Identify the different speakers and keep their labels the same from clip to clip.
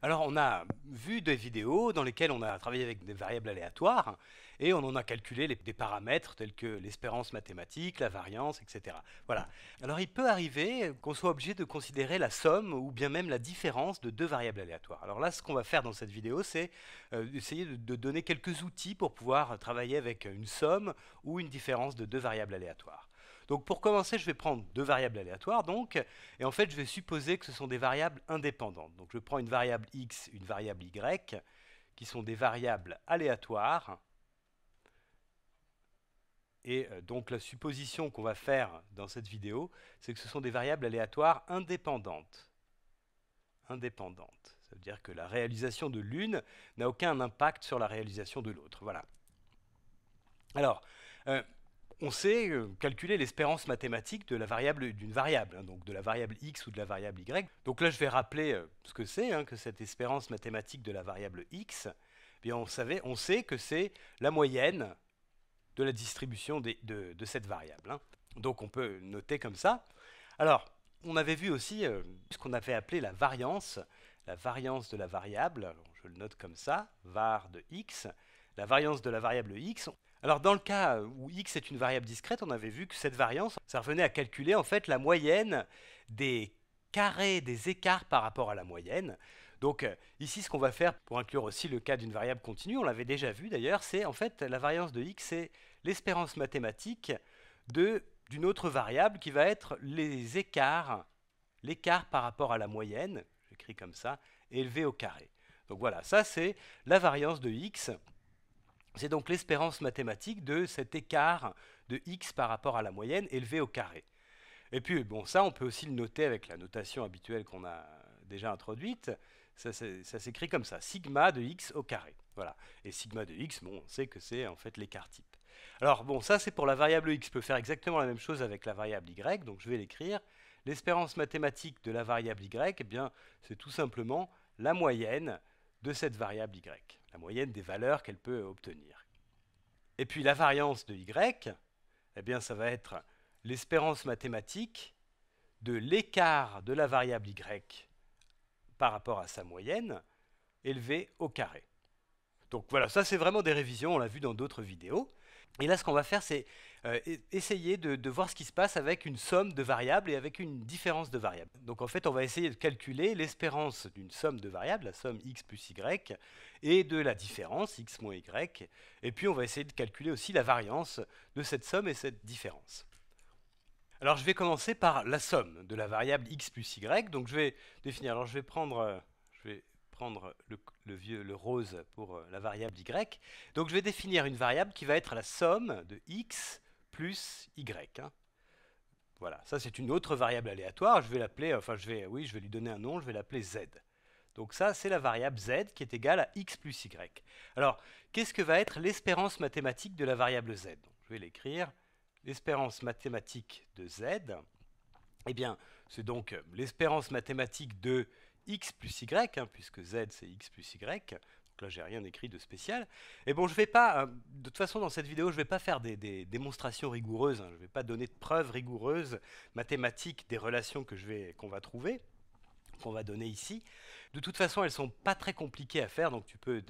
Speaker 1: Alors on a vu des vidéos dans lesquelles on a travaillé avec des variables aléatoires et on en a calculé des paramètres tels que l'espérance mathématique, la variance, etc. Voilà. Alors il peut arriver qu'on soit obligé de considérer la somme ou bien même la différence de deux variables aléatoires. Alors là, ce qu'on va faire dans cette vidéo, c'est euh, essayer de donner quelques outils pour pouvoir travailler avec une somme ou une différence de deux variables aléatoires. Donc pour commencer, je vais prendre deux variables aléatoires, donc, et en fait, je vais supposer que ce sont des variables indépendantes. Donc je prends une variable x, une variable y, qui sont des variables aléatoires. Et euh, donc la supposition qu'on va faire dans cette vidéo, c'est que ce sont des variables aléatoires indépendantes. Indépendantes. Ça veut dire que la réalisation de l'une n'a aucun impact sur la réalisation de l'autre. Voilà. Alors, euh, on sait euh, calculer l'espérance mathématique de la variable d'une variable, hein, donc de la variable x ou de la variable y. Donc là, je vais rappeler euh, ce que c'est hein, que cette espérance mathématique de la variable x. Eh bien, on, savait, on sait que c'est la moyenne de la distribution de, cette variable. Hein. Donc on peut noter comme ça. Alors, on avait vu aussi euh, ce qu'on avait appelé la variance, la variance de la variable, je le note comme ça, var de x, la variance de la variable x, alors dans le cas où x est une variable discrète, on avait vu que cette variance, ça revenait à calculer en fait la moyenne des carrés des écarts par rapport à la moyenne. Donc euh, ici, ce qu'on va faire pour inclure aussi le cas d'une variable continue, on l'avait déjà vu d'ailleurs, c'est en fait la variance de x, c'est l'espérance mathématique d'une autre variable qui va être les écarts, l'écart par rapport à la moyenne, j'écris comme ça, élevé au carré. Donc voilà, ça c'est la variance de x c'est donc l'espérance mathématique de cet écart de x par rapport à la moyenne élevé au carré. Et puis, bon, ça, on peut aussi le noter avec la notation habituelle qu'on a déjà introduite. Ça, s'écrit comme ça, sigma de x au carré. Voilà. Et sigma de x, bon, on sait que c'est en fait l'écart type. Alors, bon, ça, c'est pour la variable x. On peut faire exactement la même chose avec la variable y, donc je vais l'écrire. L'espérance mathématique de la variable y, eh bien, c'est tout simplement la moyenne de cette variable y la moyenne des valeurs qu'elle peut obtenir. Et puis la variance de y, eh bien ça va être l'espérance mathématique de l'écart de la variable y par rapport à sa moyenne élevée au carré. Donc voilà, ça c'est vraiment des révisions, on l'a vu dans d'autres vidéos. Et là ce qu'on va faire c'est euh, essayer de, voir ce qui se passe avec une somme de variables et avec une différence de variables. Donc en fait, on va essayer de calculer l'espérance d'une somme de variables, la somme x plus y, et de la différence x moins y. Et puis on va essayer de calculer aussi la variance de cette somme et cette différence. Alors je vais commencer par la somme de la variable x plus y. Donc je vais définir. Alors je vais prendre, je vais le, vieux, le rose pour euh, la variable y. Donc je vais définir une variable qui va être la somme de x plus Y. Hein. Voilà, ça c'est une autre variable aléatoire, je vais l'appeler, enfin je vais, oui, je vais lui donner un nom, je vais l'appeler Z. Donc ça, c'est la variable z qui est égale à x plus y. Alors, qu'est-ce que va être l'espérance mathématique de la variable z Je vais l'écrire. L'espérance mathématique de z, eh bien, c'est donc euh, l'espérance mathématique de x plus y, hein, puisque z c'est x plus y, donc là, j'ai rien écrit de spécial. Et bon, je vais pas, euh, de toute façon, dans cette vidéo, je vais pas faire des, démonstrations rigoureuses. Je hein. je vais pas donner de preuves rigoureuses mathématiques des relations que je vais, qu'on va trouver qu'on va donner ici. De toute façon, elles sont pas très compliquées à faire, donc tu peux,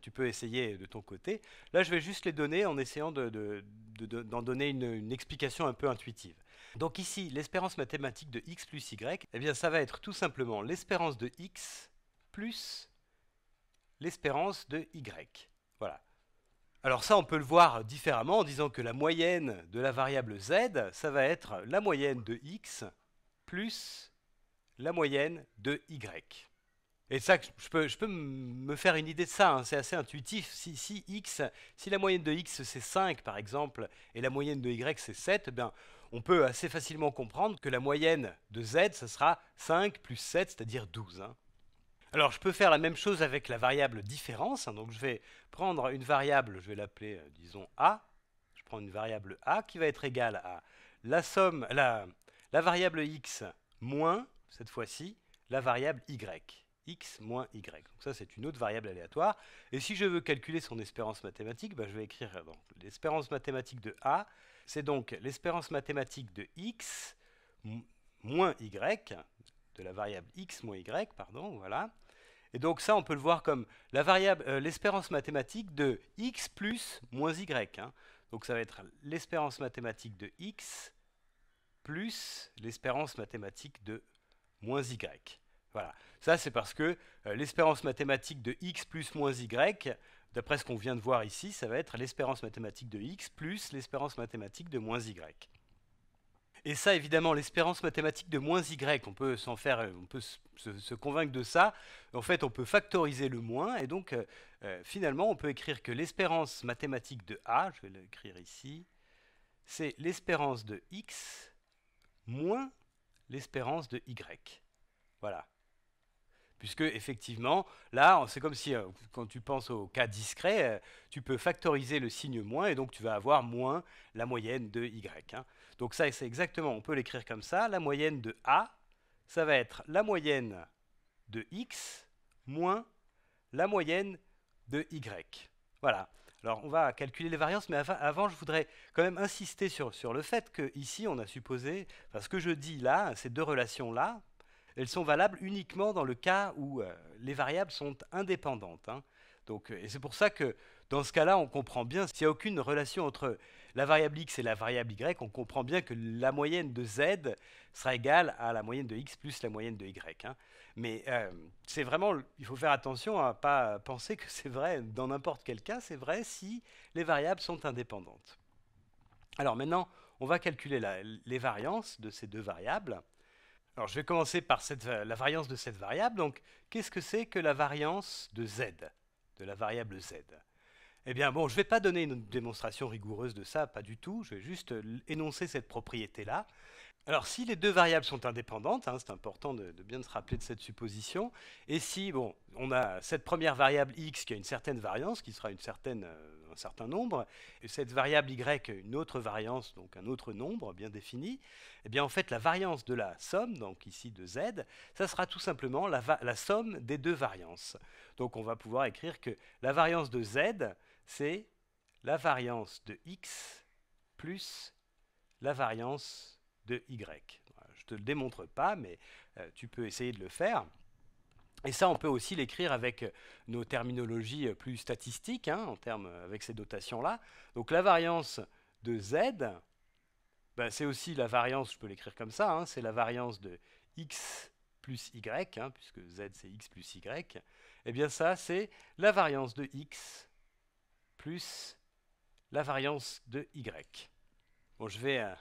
Speaker 1: tu peux essayer de ton côté. Là, je vais juste les donner en essayant d'en donner une, une, explication un peu intuitive. Donc ici, l'espérance mathématique de x plus y, eh bien, ça va être tout simplement l'espérance de x plus l'espérance de y. Voilà. Alors ça, on peut le voir différemment en disant que la moyenne de la variable z, ça va être la moyenne de x plus la moyenne de y. Et ça, je peux, me faire une idée de ça, hein. c'est assez intuitif. Si, si, x, si la moyenne de x c'est 5 par exemple, et la moyenne de y c'est 7, eh bien, on peut assez facilement comprendre que la moyenne de z, ça sera 5 plus 7, c'est-à-dire 12. Alors je peux faire la même chose avec la variable différence. Hein. donc je vais prendre une variable, je vais l'appeler euh, disons a. Je prends une variable a qui va être égale à la somme, la, la variable x moins, cette fois-ci, la variable y. x moins y. Donc ça c'est une autre variable aléatoire. Et si je veux calculer son espérance mathématique, bah, je vais écrire euh, l'espérance mathématique de a. C'est donc l'espérance mathématique de x moins y, de la variable x moins y, pardon, voilà. Et donc ça, on peut le voir comme la variable, euh, l'espérance mathématique de x plus moins y. Hein. Donc ça va être l'espérance mathématique de x plus l'espérance mathématique de moins y. Voilà. Ça, c'est parce que euh, l'espérance mathématique de x plus moins y, d'après ce qu'on vient de voir ici, ça va être l'espérance mathématique de x plus l'espérance mathématique de moins y. Et ça, évidemment, l'espérance mathématique de moins y, on peut s'en faire, euh, on peut se, convaincre de ça. En fait, on peut factoriser le moins, et donc euh, euh, finalement, on peut écrire que l'espérance mathématique de a, je vais l'écrire ici, c'est l'espérance de x moins l'espérance de y. Voilà. Puisque effectivement, là, c'est comme si, quand tu penses au cas discret, tu peux factoriser le signe moins, et donc tu vas avoir moins la moyenne de y. Hein. Donc ça, c'est exactement, on peut l'écrire comme ça. La moyenne de A, ça va être la moyenne de X moins la moyenne de Y. Voilà. Alors, on va calculer les variances, mais avant, je voudrais quand même insister sur, le fait que, ici, on a supposé, Parce que je dis là, ces deux relations-là, elles sont valables uniquement dans le cas où euh, les variables sont indépendantes. Hein. Donc, et c'est pour ça que dans ce cas-là, on comprend bien s'il n'y a aucune relation entre la variable x et la variable y, on comprend bien que la moyenne de z sera égale à la moyenne de x plus la moyenne de y. Hein. Mais euh, c'est vraiment, il faut faire attention à ne pas penser que c'est vrai dans n'importe quel cas, c'est vrai si les variables sont indépendantes. Alors maintenant, on va calculer les variances de ces deux variables. Alors je vais commencer par euh, la variance de cette variable. Donc qu'est-ce que c'est que la variance de z, de la variable z eh bien, bon, je ne vais pas donner une démonstration rigoureuse de ça, pas du tout. Je vais juste euh, énoncer cette propriété-là. Alors, si les deux variables sont indépendantes, hein, c'est important de, bien se rappeler de cette supposition, et si bon, on a cette première variable x qui a une certaine variance, qui sera une euh, un certain nombre, et cette variable y une autre variance, donc un autre nombre bien défini, eh bien en fait la variance de la somme, donc ici de z, ça sera tout simplement la somme des deux variances. Donc on va pouvoir écrire que la variance de z, c'est la variance de x plus la variance de y. Je ne te le démontre pas, mais euh, tu peux essayer de le faire. Et ça, on peut aussi l'écrire avec euh, nos terminologies euh, plus statistiques, hein, avec ces dotations-là. Donc la variance de z, ben, c'est aussi la variance, je peux l'écrire comme ça, hein, c'est la variance de x plus y, hein, puisque z c'est x plus y, et eh bien ça, c'est la variance de x plus la variance de y. Bon, je vais euh,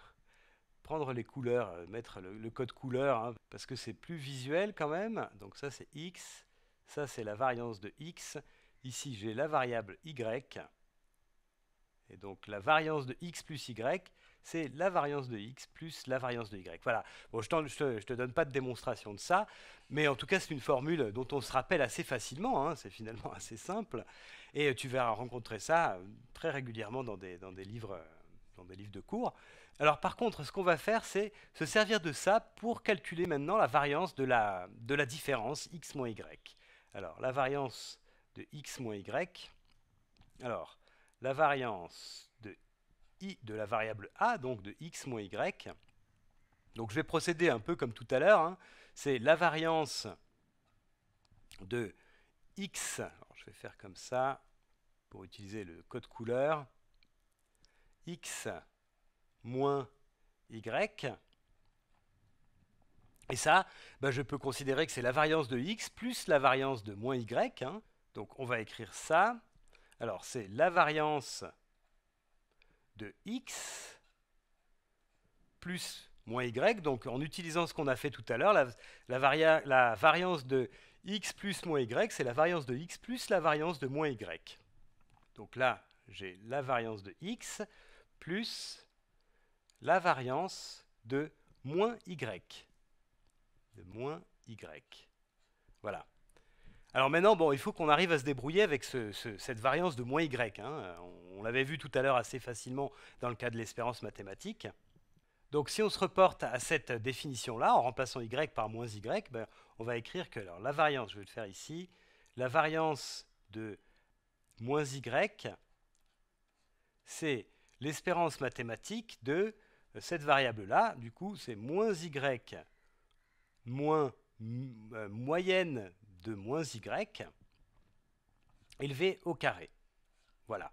Speaker 1: prendre les couleurs, euh, mettre le, code couleur, hein, parce que c'est plus visuel quand même. Donc ça c'est x, ça c'est la variance de x. Ici j'ai la variable y. Et donc la variance de x plus y, c'est la variance de x plus la variance de y. Voilà, bon, je ne te, donne pas de démonstration de ça, mais en tout cas c'est une formule dont on se rappelle assez facilement, hein. c'est finalement assez simple, et tu verras rencontrer ça euh, très régulièrement dans des, livres euh, dans des livres de cours. Alors par contre, ce qu'on va faire, c'est se servir de ça pour calculer maintenant la variance de la, de la différence x moins y. Alors la variance de x moins y, alors la variance de i de la variable a, donc de x moins y. Donc je vais procéder un peu comme tout à l'heure. Hein. C'est la variance de x, je vais faire comme ça pour utiliser le code couleur, x moins y. Et ça, bah, je peux considérer que c'est la variance de x plus la variance de moins y. Hein. Donc on va écrire ça. Alors c'est la variance de x plus moins y. Donc en utilisant ce qu'on a fait tout à l'heure, la, la, variance de x plus moins y, c'est la variance de x plus la variance de moins y. Donc là, j'ai la variance de x plus la variance de moins y. De moins y. Voilà. Alors maintenant, bon, il faut qu'on arrive à se débrouiller avec cette variance de moins y. Hein. On, l'avait vu tout à l'heure assez facilement dans le cas de l'espérance mathématique. Donc si on se reporte à cette définition-là, en remplaçant y par moins y, ben, on va écrire que alors, la variance, je vais le faire ici, la variance de moins y, c'est l'espérance mathématique de cette variable-là. Du coup, c'est moins y moins euh, moyenne de moins y élevé au carré. Voilà.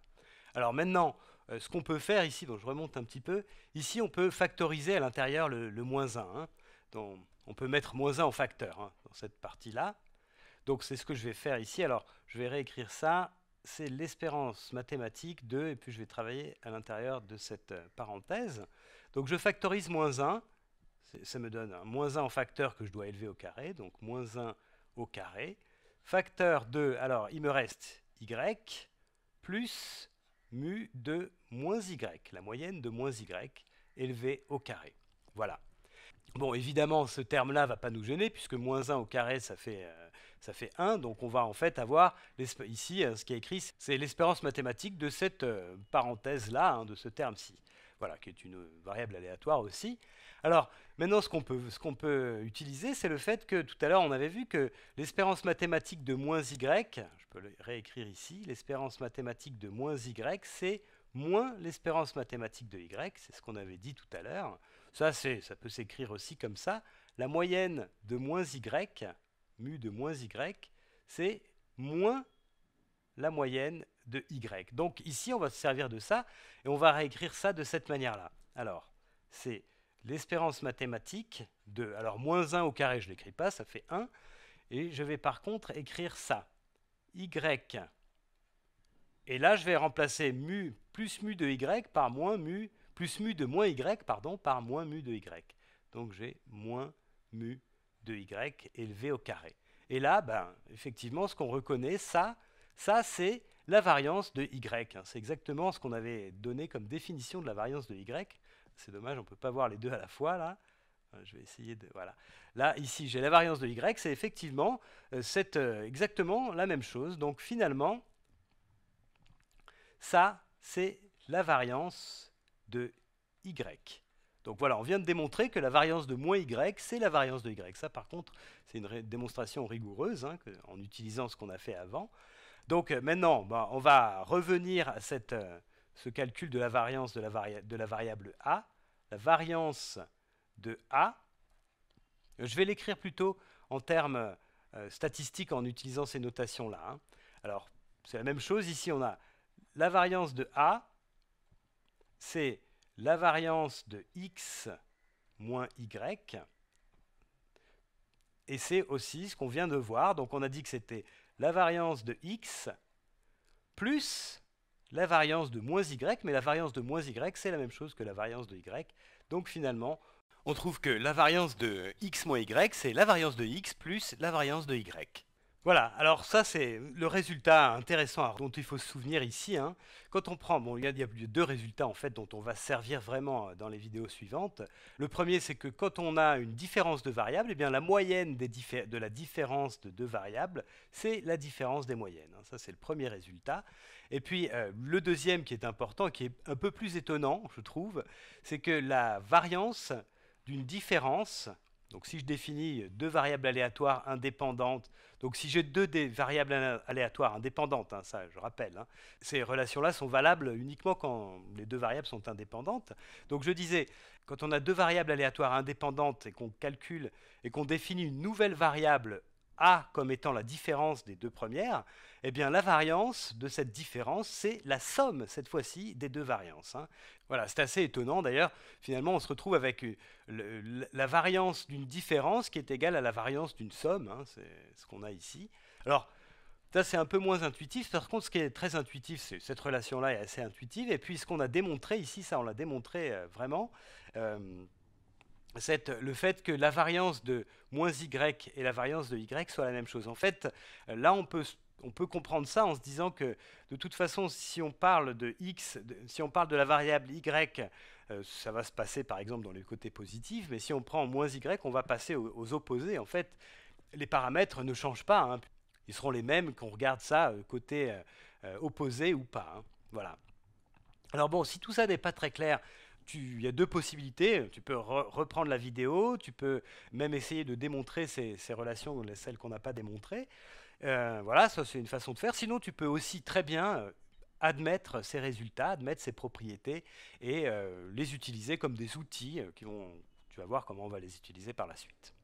Speaker 1: Alors maintenant, euh, ce qu'on peut faire ici, donc je remonte un petit peu, ici on peut factoriser à l'intérieur le, moins 1. Hein. donc on peut mettre moins 1 en facteur hein, dans cette partie-là. Donc c'est ce que je vais faire ici. Alors je vais réécrire ça. C'est l'espérance mathématique de, et puis je vais travailler à l'intérieur de cette euh, parenthèse. Donc je factorise moins 1. Ça me donne un moins 1 en facteur que je dois élever au carré. Donc moins 1 au carré, facteur de, alors il me reste y, plus mu de moins y, la moyenne de moins y élevé au carré. Voilà. Bon, évidemment, ce terme-là va pas nous gêner, puisque moins 1 au carré, ça fait euh, ça fait 1. Donc on va en fait avoir, ici, euh, ce qui est écrit, c'est l'espérance mathématique de cette euh, parenthèse-là, hein, de ce terme-ci. Voilà, qui est une variable aléatoire aussi. Alors, maintenant, ce qu'on peut, peut, utiliser, c'est le fait que tout à l'heure, on avait vu que l'espérance mathématique de moins y, je peux le réécrire ici, l'espérance mathématique de moins y, c'est moins l'espérance mathématique de y, c'est ce qu'on avait dit tout à l'heure. Ça, ça peut s'écrire aussi comme ça. La moyenne de moins y mu de moins y, c'est moins la moyenne de y. Donc ici, on va se servir de ça et on va réécrire ça de cette manière-là. Alors, c'est l'espérance mathématique de... Alors, moins 1 au carré, je ne l'écris pas, ça fait 1. Et je vais par contre écrire ça. y. Et là, je vais remplacer mu plus mu de y par moins mu plus mu de moins y, pardon, par moins mu de y. Donc j'ai moins mu de y élevé au carré. Et là, ben, effectivement, ce qu'on reconnaît, ça, ça c'est la variance de y. Hein. C'est exactement ce qu'on avait donné comme définition de la variance de y. C'est dommage, on ne peut pas voir les deux à la fois là. Euh, je vais essayer de... Voilà. Là, ici, j'ai la variance de y, c'est effectivement euh, cette, euh, exactement la même chose. Donc finalement, ça, c'est la variance de y. Donc voilà, on vient de démontrer que la variance de moins y, c'est la variance de y. Ça, par contre, c'est une démonstration rigoureuse, hein, en utilisant ce qu'on a fait avant. Donc euh, maintenant, bah, on va revenir à cette, euh, ce calcul de la variance de la, variable a. La variance de a, euh, je vais l'écrire plutôt en termes statistiques en utilisant ces notations-là. Hein. Alors, c'est la même chose, ici on a la variance de a, c'est la variance de x moins y. Et c'est aussi ce qu'on vient de voir. Donc on a dit que c'était la variance de x plus la variance de moins y, mais la variance de moins y, c'est la même chose que la variance de y. Donc finalement, on trouve que la variance de x moins y, c'est la variance de x plus la variance de y. Voilà, alors ça c'est le résultat intéressant dont il faut se souvenir ici. Hein. Quand on prend, bon, il y a deux résultats en fait dont on va servir vraiment euh, dans les vidéos suivantes. Le premier c'est que quand on a une différence de variables, eh bien la moyenne de la différence de deux variables, c'est la différence des moyennes. Hein. Ça c'est le premier résultat. Et puis euh, le deuxième qui est important, qui est un peu plus étonnant je trouve, c'est que la variance d'une différence, donc si je définis deux variables aléatoires indépendantes donc si j'ai deux variables aléatoires indépendantes, hein, ça je rappelle, hein, ces relations-là sont valables uniquement quand les deux variables sont indépendantes. Donc je disais, quand on a deux variables aléatoires indépendantes et qu'on calcule et qu'on définit une nouvelle variable a comme étant la différence des deux premières, eh bien la variance de cette différence, c'est la somme, cette fois-ci, des deux variances. Hein. Voilà, c'est assez étonnant d'ailleurs. Finalement, on se retrouve avec euh, la variance d'une différence qui est égale à la variance d'une somme. Hein, c'est ce qu'on a ici. Alors, ça, c'est un peu moins intuitif. Par contre, ce qui est très intuitif, c'est cette relation-là est assez intuitive. Et puis, ce qu'on a démontré ici, ça, on l'a démontré euh, vraiment. Euh, c'est le fait que la variance de moins y et la variance de y soit la même chose. En fait, là, on peut, comprendre ça en se disant que, de toute façon, si on parle de x, si on parle de la variable y, euh, ça va se passer, par exemple, dans les côtés positifs, mais si on prend moins y, on va passer aux, opposés. En fait, les paramètres ne changent pas. Hein. Ils seront les mêmes qu'on regarde ça euh, côté euh, opposé ou pas. Hein. Voilà. Alors bon, si tout ça n'est pas très clair, il y a deux possibilités. Tu peux reprendre la vidéo, tu peux même essayer de démontrer ces, relations, celles qu'on n'a pas démontrées. Euh, voilà, ça c'est une façon de faire. Sinon, tu peux aussi très bien euh, admettre ces résultats, admettre ces propriétés et euh, les utiliser comme des outils qui tu vas voir comment on va les utiliser par la suite.